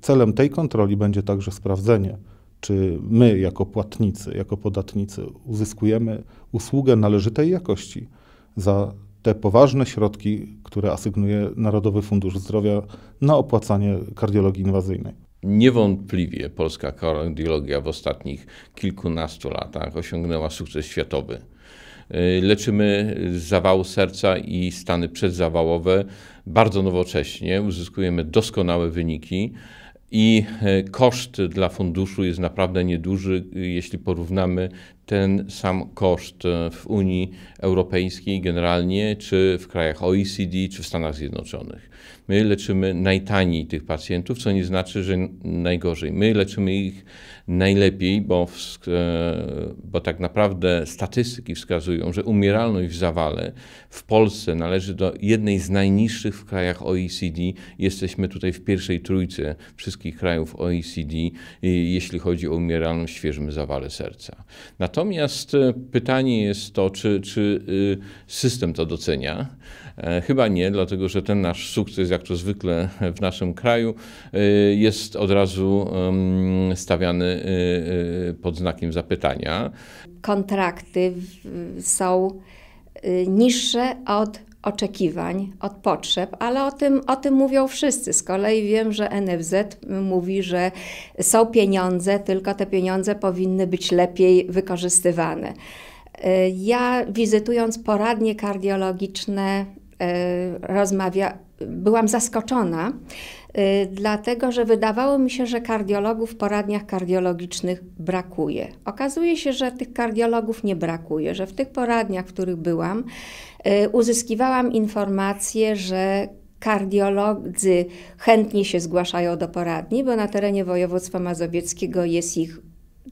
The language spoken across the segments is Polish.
Celem tej kontroli będzie także sprawdzenie, czy my, jako płatnicy, jako podatnicy, uzyskujemy usługę należytej jakości za te poważne środki, które asygnuje Narodowy Fundusz Zdrowia na opłacanie kardiologii inwazyjnej. Niewątpliwie polska kardiologia w ostatnich kilkunastu latach osiągnęła sukces światowy. Y, leczymy zawał serca i stany przedzawałowe bardzo nowocześnie, uzyskujemy doskonałe wyniki i e, koszt dla funduszu jest naprawdę nieduży, jeśli porównamy ten sam koszt e, w Unii Europejskiej generalnie, czy w krajach OECD, czy w Stanach Zjednoczonych. My leczymy najtaniej tych pacjentów, co nie znaczy, że najgorzej. My leczymy ich najlepiej, bo, w, e, bo tak naprawdę statystyki wskazują, że umieralność w zawale w Polsce należy do jednej z najniższych w krajach OECD. Jesteśmy tutaj w pierwszej trójce wszystkich krajów OECD, jeśli chodzi o umieralność w świeżym zawale serca. Natomiast e, pytanie jest to, czy, czy y, system to docenia. E, chyba nie, dlatego że ten nasz sukces, jak to zwykle w naszym kraju, e, jest od razu stawiany pod znakiem zapytania. Kontrakty są y, niższe od oczekiwań, od potrzeb, ale o tym, o tym mówią wszyscy. Z kolei wiem, że NFZ mówi, że są pieniądze, tylko te pieniądze powinny być lepiej wykorzystywane. Y, ja wizytując poradnie kardiologiczne E, rozmawia, byłam zaskoczona, e, dlatego że wydawało mi się, że kardiologów w poradniach kardiologicznych brakuje. Okazuje się, że tych kardiologów nie brakuje, że w tych poradniach, w których byłam, e, uzyskiwałam informację, że kardiolodzy chętnie się zgłaszają do poradni, bo na terenie województwa mazowieckiego jest ich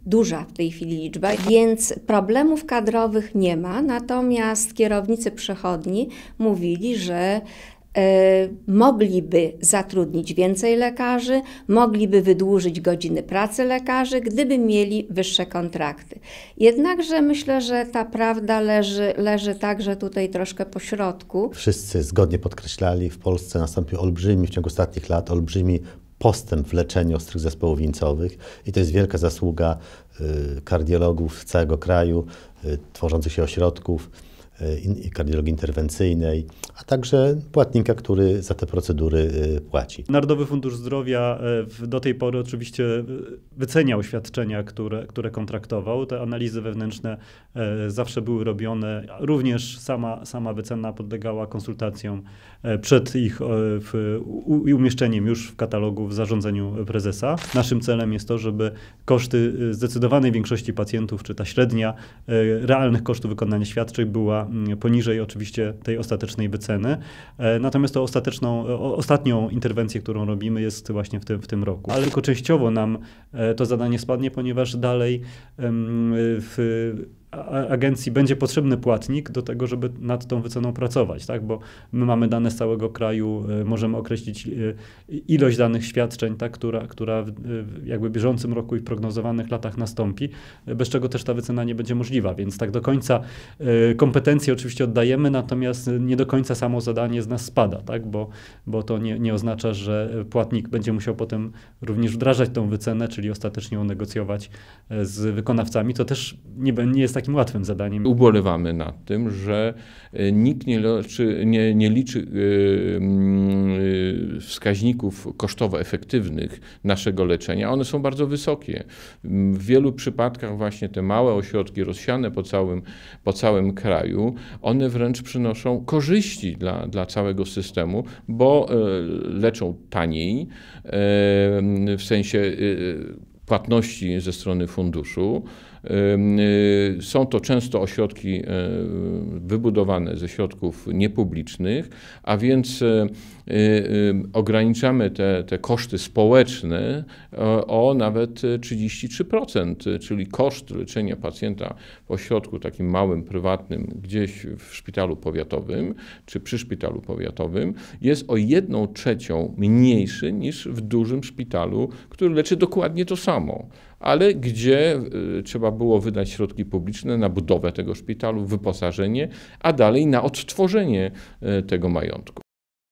duża w tej chwili liczba, więc problemów kadrowych nie ma. Natomiast kierownicy przychodni mówili, że e, mogliby zatrudnić więcej lekarzy, mogliby wydłużyć godziny pracy lekarzy, gdyby mieli wyższe kontrakty. Jednakże myślę, że ta prawda leży, leży także tutaj troszkę po środku. Wszyscy zgodnie podkreślali, w Polsce nastąpił olbrzymi, w ciągu ostatnich lat olbrzymi postęp w leczeniu ostrych zespołów wieńcowych i to jest wielka zasługa y, kardiologów z całego kraju, y, tworzących się ośrodków. E, kardiologii interwencyjnej, a także płatnika, który za te procedury e, płaci. Narodowy Fundusz Zdrowia e, do tej pory oczywiście wyceniał świadczenia, które, które kontraktował. Te analizy wewnętrzne zawsze były robione. Również sama, sama wycena podlegała konsultacjom przed ich w, u, umieszczeniem już w katalogu w zarządzeniu prezesa. Naszym celem jest to, żeby koszty zdecydowanej większości pacjentów, czy ta średnia realnych kosztów wykonania świadczeń była Mm, poniżej oczywiście tej ostatecznej wyceny. E, natomiast to ostateczną, ostatnią interwencję, którą robimy jest właśnie w tym, w tym roku. Ale tylko częściowo nam e, to zadanie spadnie, ponieważ dalej w agencji będzie potrzebny płatnik do tego, żeby nad tą wyceną pracować, tak? bo my mamy dane z całego kraju, y, możemy określić y, ilość danych świadczeń, tak? która, która w jakby bieżącym roku i w prognozowanych latach nastąpi, y, bez czego też ta wycena nie będzie możliwa, więc tak do końca kompetencje oczywiście oddajemy, natomiast nie do końca samo zadanie z nas spada, tak? bo, bo to nie, nie oznacza, że płatnik będzie musiał potem również wdrażać tą wycenę, czyli ostatecznie ją negocjować z wykonawcami, to też nie, nie jest tak takim łatwym zadaniem. Ubolewamy nad tym, że e, nikt nie, nie, nie liczy e, e, wskaźników kosztowo-efektywnych naszego leczenia. One są bardzo wysokie. W wielu przypadkach właśnie te małe ośrodki rozsiane po całym, po całym kraju, one wręcz przynoszą korzyści dla, dla całego systemu, bo leczą taniej, w sensie płatności ze strony funduszu, Y, są to często ośrodki e, wybudowane ze środków niepublicznych, a więc e, y, y, ograniczamy te, te koszty społeczne o nawet 33%, czyli koszt leczenia pacjenta w ośrodku takim małym, prywatnym, gdzieś w szpitalu powiatowym czy przy szpitalu powiatowym jest o jedną trzecią mniejszy niż w dużym szpitalu, który leczy dokładnie to samo ale gdzie y, trzeba było wydać środki publiczne na budowę tego szpitalu, wyposażenie, a dalej na odtworzenie y, tego majątku.